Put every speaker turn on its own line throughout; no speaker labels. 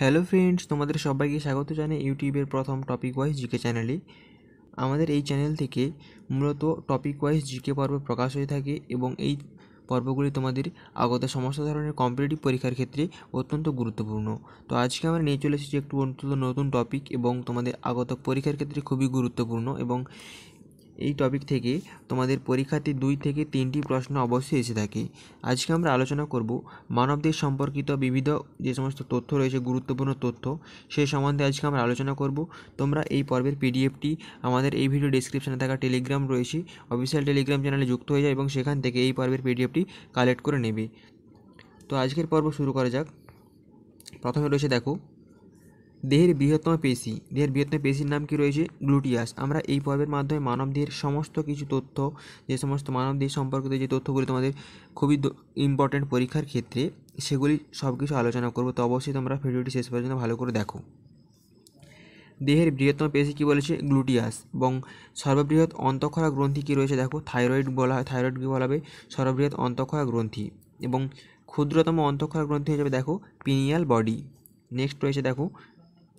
hello friends তোমাদের সবাইকে স্বাগত জানাই ইউটিউবের প্রথম টপিক ওয়াইজ জিকে চ্যানেলে আমাদের এই চ্যানেল থেকে মূলত টপিক ওয়াইজ জিকে পর্ব প্রকাশ হয়ে থাকে এবং এই পর্বগুলি তোমাদের আগত সমস্ত ধরনের কম্পিটিটিভ পরীক্ষার ক্ষেত্রে অত্যন্ত গুরুত্বপূর্ণ তো আজকে আমরা নিয়ে চলে এসেছি একটু অন্তত নতুন টপিক এবং তোমাদের আগত পরীক্ষার ক্ষেত্রে খুবই গুরুত্বপূর্ণ এবং এই টপিক থেকে তোমাদের পরীক্ষাতে দুই থেকে তিনটি প্রশ্ন অবশ্যই এসে থাকে আজকে আমরা আলোচনা করব মানবদের সম্পর্কিত বিবিধ যে সমস্ত তথ্য রয়েছে গুরুত্বপূর্ণ তথ্য সেই সম্বন্ধে আজকে আমরা আলোচনা করব তোমরা এই পর্বের পিডিএফটি আমাদের এই ভিডিও ডিসক্রিপশানে থাকা টেলিগ্রাম রয়েছে অফিসিয়াল টেলিগ্রাম চ্যানেলে যুক্ত হয়ে যায় এবং সেখান থেকে এই পর্বের পিডিএফটি কালেক্ট করে নেবে তো আজকের পর্ব শুরু করা যাক প্রথমে রয়েছে দেখো দেহের বৃহত্তম পেশি দেহের বৃহত্তম পেশির নাম কি রয়েছে গ্লুটিয়াস আমরা এই পর্বের মাধ্যমে মানব দেহের সমস্ত কিছু তথ্য যে সমস্ত মানব দেহ সম্পর্কিত যে তথ্যগুলি তোমাদের খুবই ইম্পর্ট্যান্ট পরীক্ষার ক্ষেত্রে সেগুলি সব কিছু আলোচনা করবো তো অবশ্যই তোমরা ভিডিওটি শেষ পর্যন্ত ভালো করে দেখো দেহের বৃহত্তম পেশি কী বলেছে গ্লুটিয়াস এবং সর্ববৃহৎ অন্তঃক্ষরা গ্রন্থি কী রয়েছে দেখো থাইরয়েড বলা হয় থাইরয়েড কী বলা হবে সর্ববৃহৎ অন্তঃক্ষরা গ্রন্থি এবং ক্ষুদ্রতম অন্তঃক্ষরা গ্রন্থি হয়ে যাবে দেখো পিনিয়াল বডি নেক্সট রয়েছে দেখো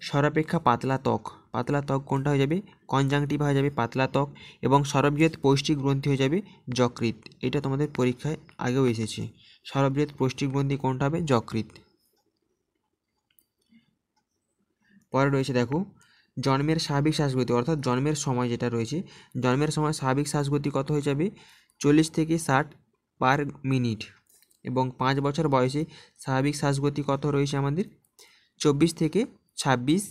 সর্বাপেক্ষা পাতলা ত্বক পাতলা ত্বক কোনটা হয়ে যাবে কনজাংটিভ হয়ে যাবে পাতলা ত্বক এবং সর্ববৃহৎ পৌষ্টিক গ্রন্থি হয়ে যাবে যকৃত এটা তোমাদের পরীক্ষায় আগেও এসেছে সর্ববৃহৎ পৌষ্টিক গ্রন্থি কোনটা হবে যকৃত পরে রয়েছে দেখো জন্মের স্বাভাবিক শ্বাসগতি অর্থাৎ জন্মের সময় যেটা রয়েছে জন্মের সময় স্বাভাবিক শ্বাসগতি কত হয়ে যাবে চল্লিশ থেকে ষাট পার মিনিট এবং পাঁচ বছর বয়সে স্বাভাবিক শ্বাসগতি কত রয়েছে আমাদের চব্বিশ থেকে ছাব্বিশ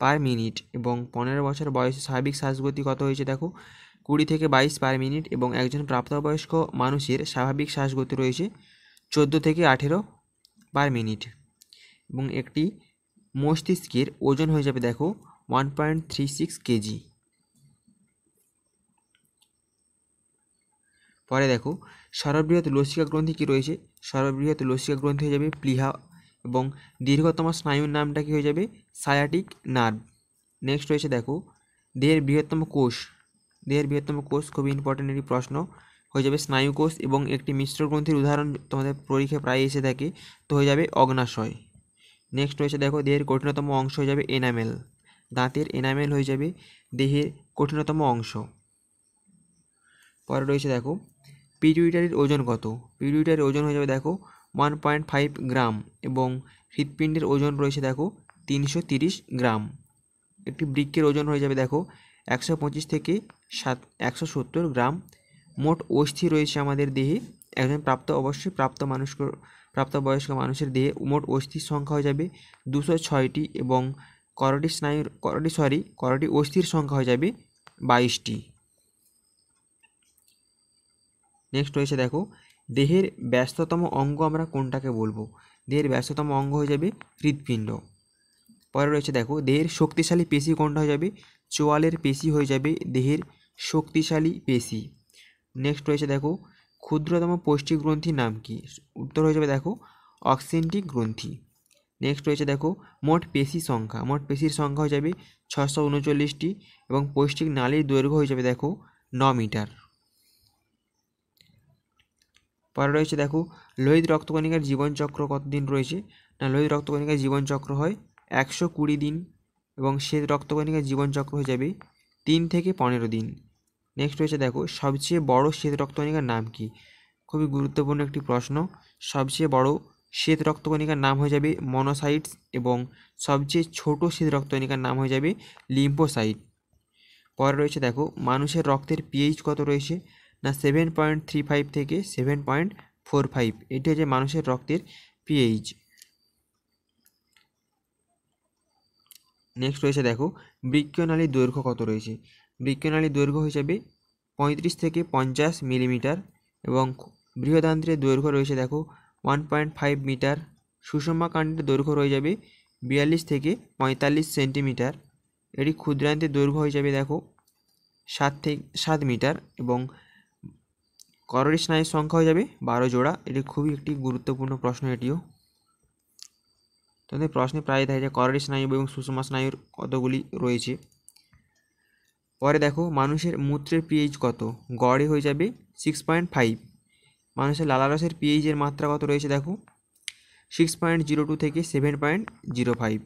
পার মিনিট এবং পনেরো বছর বয়সে স্বাভাবিক শ্বাসগতি কত হয়েছে দেখো কুড়ি থেকে বাইশ পার মিনিট এবং একজন প্রাপ্তবয়স্ক মানুষের স্বাভাবিক শ্বাসগতি রয়েছে চোদ্দো থেকে আঠেরো পার মিনিট এবং একটি মস্তিষ্কের ওজন হয়ে যাবে দেখো one point three six KG পরে দেখো সর্ববৃহৎ লসিকা গ্রন্থি কী রয়েছে সর্ববৃহৎ লসিকা গ্রন্থি হয়ে যাবে প্লিহা এবং দীর্ঘতম স্নায়ুর নামটা কী হয়ে যাবে সায়াটিক নার্ভ নেক্সট রয়েছে দেখো দেহের বৃহত্তম কোষ দেহের বৃহত্তম কোষ খুবই ইম্পর্টেন্ট একটি প্রশ্ন হয়ে যাবে স্নায়ু কোষ এবং একটি মিশ্র গ্রন্থির উদাহরণ তোমাদের পরীক্ষায় প্রায় এসে থাকে তো হয়ে যাবে অগ্নাশয় নেক্সট রয়েছে দেখো দেহের কঠিনতম অংশ হয়ে যাবে এনামেল দাঁতের এনামেল হয়ে যাবে দেহের কঠিনতম অংশ পরে রয়েছে দেখো পিটুইটারির ওজন কত পিটুইটারির ওজন হয়ে যাবে দেখো ওয়ান পয়েন্ট ফাইভ গ্রাম এবং হৃৎপিণ্ডের ওজন রয়েছে দেখো তিনশো তিরিশ গ্রাম একটি বৃক্ষের ওজন হয়ে যাবে দেখো একশো পঁচিশ থেকে সাত একশো সত্তর গ্রাম মোট অস্থি রয়েছে আমাদের দেহে একজন প্রাপ্ত অবশ্যই প্রাপ্ত মানুষ প্রাপ্তবয়স্ক মানুষের দেহে মোট অস্থির সংখ্যা হয়ে যাবে দুশো ছয়টি এবং করটি স্নায়ু করটি সরি করটি অস্থির সংখ্যা হয়ে যাবে বাইশটি নেক্সট রয়েছে দেখো দেহের ব্যস্ততম অঙ্গ আমরা কোনটাকে বলবো দেহের ব্যস্ততম অঙ্গ হয়ে যাবে হৃৎপিণ্ড পরে রয়েছে দেখো দেহের শক্তিশালী পেশি কোনটা হয়ে যাবে চোয়ালের পেশি হয়ে যাবে দেহের শক্তিশালী পেশি নেক্সট রয়েছে দেখো ক্ষুদ্রতম গ্রন্থির নাম কি উত্তর হয়ে যাবে দেখো অক্সেন্টিক গ্রন্থি নেক্সট রয়েছে দেখো মোট পেশি সংখ্যা মোট পেশির সংখ্যা হয়ে যাবে ছশো উনচল্লিশটি এবং পৌষ্টিক নালীর দৈর্ঘ্য হয়ে যাবে দেখো ন মিটার পরে রয়েছে দেখো লোহিত রক্তকণিকার জীবনচক্র কতদিন রয়েছে না লোহিত রক্তকণিকার জীবনচক্র হয় একশো কুড়ি দিন এবং শ্বেত রক্তকণিকার জীবনচক্র হয়ে যাবে তিন থেকে পনেরো দিন নেক্সট রয়েছে দেখো সবচেয়ে বড় শ্বেত রক্তকণিকার নাম কি খুবই গুরুত্বপূর্ণ একটি প্রশ্ন সবচেয়ে বড় শ্বেত রক্তকণিকার নাম হয়ে যাবে মনোসাইটস এবং সবচেয়ে ছোট শ্বেত রক্তকণিকার নাম হয়ে যাবে লিম্পোসাইট পরে রয়েছে দেখো মানুষের রক্তের পিএইচ কত রয়েছে না সেভেন পয়েন্ট থ্রি ফাইভ থেকে সেভেন পয়েন্ট ফোর ফাইভ এটি হচ্ছে মানুষের রক্তের পিএইচ নেক্সট রয়েছে দেখো বৃক্ষনালীর দৈর্ঘ্য কত রয়েছে বৃক্ষনালীর দৈর্ঘ্য হিসাবে পঁয়ত্রিশ থেকে পঞ্চাশ মিলিমিটার এবং বৃহদান্ত্রের দৈর্ঘ্য রয়েছে দেখো ওয়ান পয়েন্ট ফাইভ মিটার সুষমাকাণ্ডের দৈর্ঘ্য রয়ে যাবে বিয়াল্লিশ থেকে পঁয়তাল্লিশ সেন্টিমিটার এটি ক্ষুদ্রান্তের দৈর্ঘ্য হয়ে যাবে দেখো সাত থেকে সাত মিটার এবং করোরি স্নায়ুর সংখ্যা হয়ে যাবে বারো জোড়া এটি খুবই একটি গুরুত্বপূর্ণ প্রশ্ন এটিও তাদের প্রশ্নে প্রায় দেখা যায় করোরি স্নায়ু এবং সুষমা স্নায়ুর কতগুলি রয়েছে পরে দেখো মানুষের মূত্রের পিএইচ কত গড়ে হয়ে যাবে সিক্স পয়েন্ট ফাইভ মানুষের লালারসের পিএইচের মাত্রা কত রয়েছে দেখো সিক্স পয়েন্ট জিরো টু থেকে সেভেন পয়েন্ট জিরো ফাইভ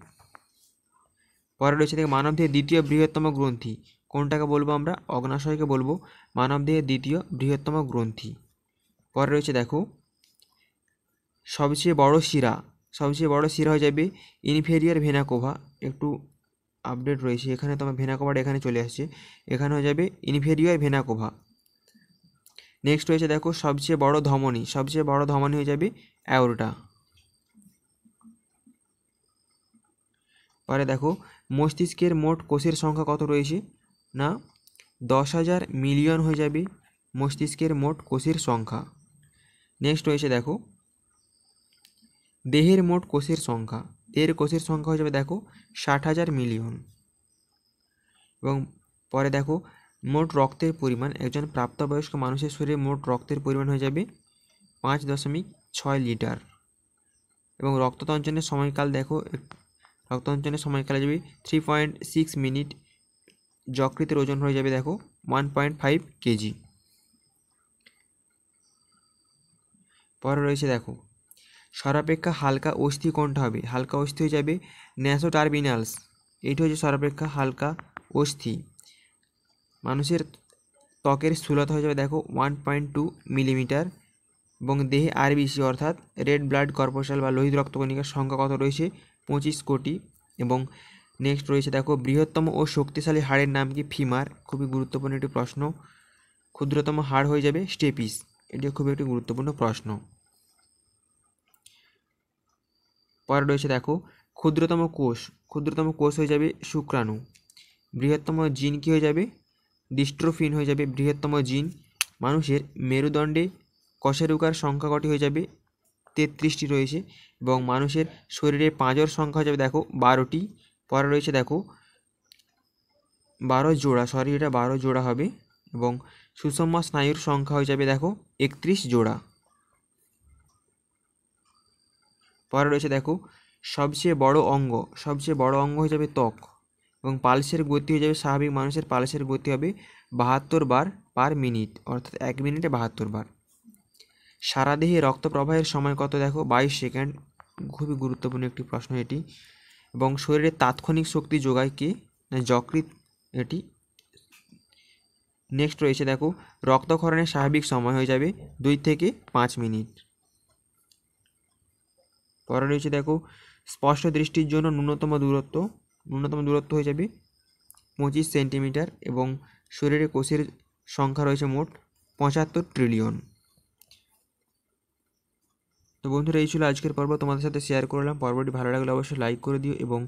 পরে রয়েছে মানব মানবদের দ্বিতীয় বৃহত্তম গ্রন্থি কোনটাকে বলবো আমরা অগ্নাশয়কে বলবো মানবদেহের দ্বিতীয় বৃহত্তম গ্রন্থি পরে রয়েছে দেখো সবচেয়ে বড় শিরা সবচেয়ে বড় শিরা হয়ে যাবে ইনফেরিয়ার ভেনাকোভা একটু আপডেট রয়েছে এখানে তোমার ভেনাকোভাটা এখানে চলে আসছে এখানে হয়ে যাবে ইনফেরিয়ার ভেনাকোভা নেক্সট রয়েছে দেখো সবচেয়ে বড় ধমনী সবচেয়ে বড় ধমনী হয়ে যাবে অ্যাওরোটা পরে দেখো মস্তিষ্কের মোট কোষের সংখ্যা কত রয়েছে না দশ হাজার মিলিয়ন হয়ে যাবে মস্তিষ্কের মোট কোষের সংখ্যা নেক্সট হয়েছে দেখো দেহের মোট কোষের সংখ্যা দেহের কোষের সংখ্যা হয়ে যাবে দেখো ষাট হাজার মিলিয়ন এবং পরে দেখো মোট রক্তের পরিমাণ একজন প্রাপ্তবয়স্ক মানুষের শরীরে মোট রক্তের পরিমাণ হয়ে যাবে পাঁচ দশমিক ছয় লিটার এবং রক্ততঞ্চনের সময়কাল দেখো রক্ততঞ্চনের সময়কালে যাবে থ্রি পয়েন্ট সিক্স মিনিট যকৃতের ওজন হয়ে যাবে দেখো ওয়ান পয়েন্ট ফাইভ কেজি পরে রয়েছে দেখো সর্বাপেক্ষা হালকা অস্থি কোনটা হবে হালকা অস্থি হয়ে যাবে ন্যাসো টার্মিনালস এইটি হচ্ছে সর্বাপেক্ষা হালকা অস্থি মানুষের ত্বকের স্থূলতা হয়ে যাবে দেখো ওয়ান পয়েন্ট টু মিলিমিটার এবং দেহে আরবিসি অর্থাৎ রেড ব্লাড কর্পোসাল বা লোহিত রক্তকণিকার সংখ্যা কত রয়েছে পঁচিশ কোটি এবং নেক্সট রয়েছে দেখো বৃহত্তম ও শক্তিশালী হাড়ের নাম কি ফিমার খুবই গুরুত্বপূর্ণ একটি প্রশ্ন ক্ষুদ্রতম হাড় হয়ে যাবে স্টেপিস এটিও খুবই একটি গুরুত্বপূর্ণ প্রশ্ন পরে রয়েছে দেখো ক্ষুদ্রতম কোষ ক্ষুদ্রতম কোষ হয়ে যাবে শুক্রাণু বৃহত্তম জিন কি হয়ে যাবে ডিস্ট্রোফিন হয়ে যাবে বৃহত্তম জিন মানুষের মেরুদণ্ডে কশেরুকার সংখ্যা কটি হয়ে যাবে তেত্রিশটি রয়েছে এবং মানুষের শরীরে পাঁজর সংখ্যা হয়ে যাবে দেখো বারোটি পরে রয়েছে দেখো বারো জোড়া সরি এটা বারো জোড়া হবে এবং সুষমা স্নায়ুর সংখ্যা হয়ে যাবে দেখো একত্রিশ জোড়া পরে রয়েছে দেখো সবচেয়ে বড় অঙ্গ সবচেয়ে বড় অঙ্গ হয়ে যাবে ত্বক এবং পালসের গতি হয়ে যাবে স্বাভাবিক মানুষের পালসের গতি হবে বাহাত্তর বার পার মিনিট অর্থাৎ এক মিনিটে বাহাত্তর বার সারাদেহে রক্ত প্রবাহের সময় কত দেখো বাইশ সেকেন্ড খুবই গুরুত্বপূর্ণ একটি প্রশ্ন এটি এবং শরীরে তাৎক্ষণিক শক্তি যোগায় কি যকৃত এটি নেক্সট রয়েছে দেখো রক্তক্ষরণের স্বাভাবিক সময় হয়ে যাবে দুই থেকে পাঁচ মিনিট পরে রয়েছে দেখো স্পষ্ট দৃষ্টির জন্য ন্যূনতম দূরত্ব ন্যূনতম দূরত্ব হয়ে যাবে পঁচিশ সেন্টিমিটার এবং শরীরে কোষের সংখ্যা রয়েছে মোট পঁচাত্তর ট্রিলিয়ন তো বন্ধুরা এই ছিল আজকের পর্ব তোমাদের সাথে শেয়ার করলাম পর্বটি ভালো লাগলে অবশ্যই লাইক করে দিও এবং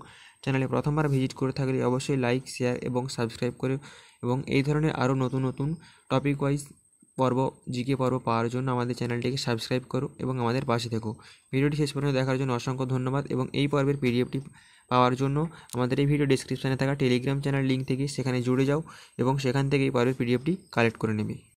চ্যানেলে প্রথমবার ভিজিট করে থাকলে অবশ্যই লাইক শেয়ার এবং সাবস্ক্রাইব করে এবং এই ধরনের আরও নতুন নতুন টপিক ওয়াইজ পর্ব জিকে পর্ব পাওয়ার জন্য আমাদের চ্যানেলটিকে সাবস্ক্রাইব করো এবং আমাদের পাশে থেকো ভিডিওটি শেষ পর্যন্ত দেখার জন্য অসংখ্য ধন্যবাদ এবং এই পর্বের পিডিএফটি পাওয়ার জন্য আমাদের এই ভিডিও ডিসক্রিপশানে থাকা টেলিগ্রাম চ্যানেল লিঙ্ক থেকে সেখানে জুড়ে যাও এবং সেখান থেকে এই পর্বের পিডিএফটি কালেক্ট করে নেবে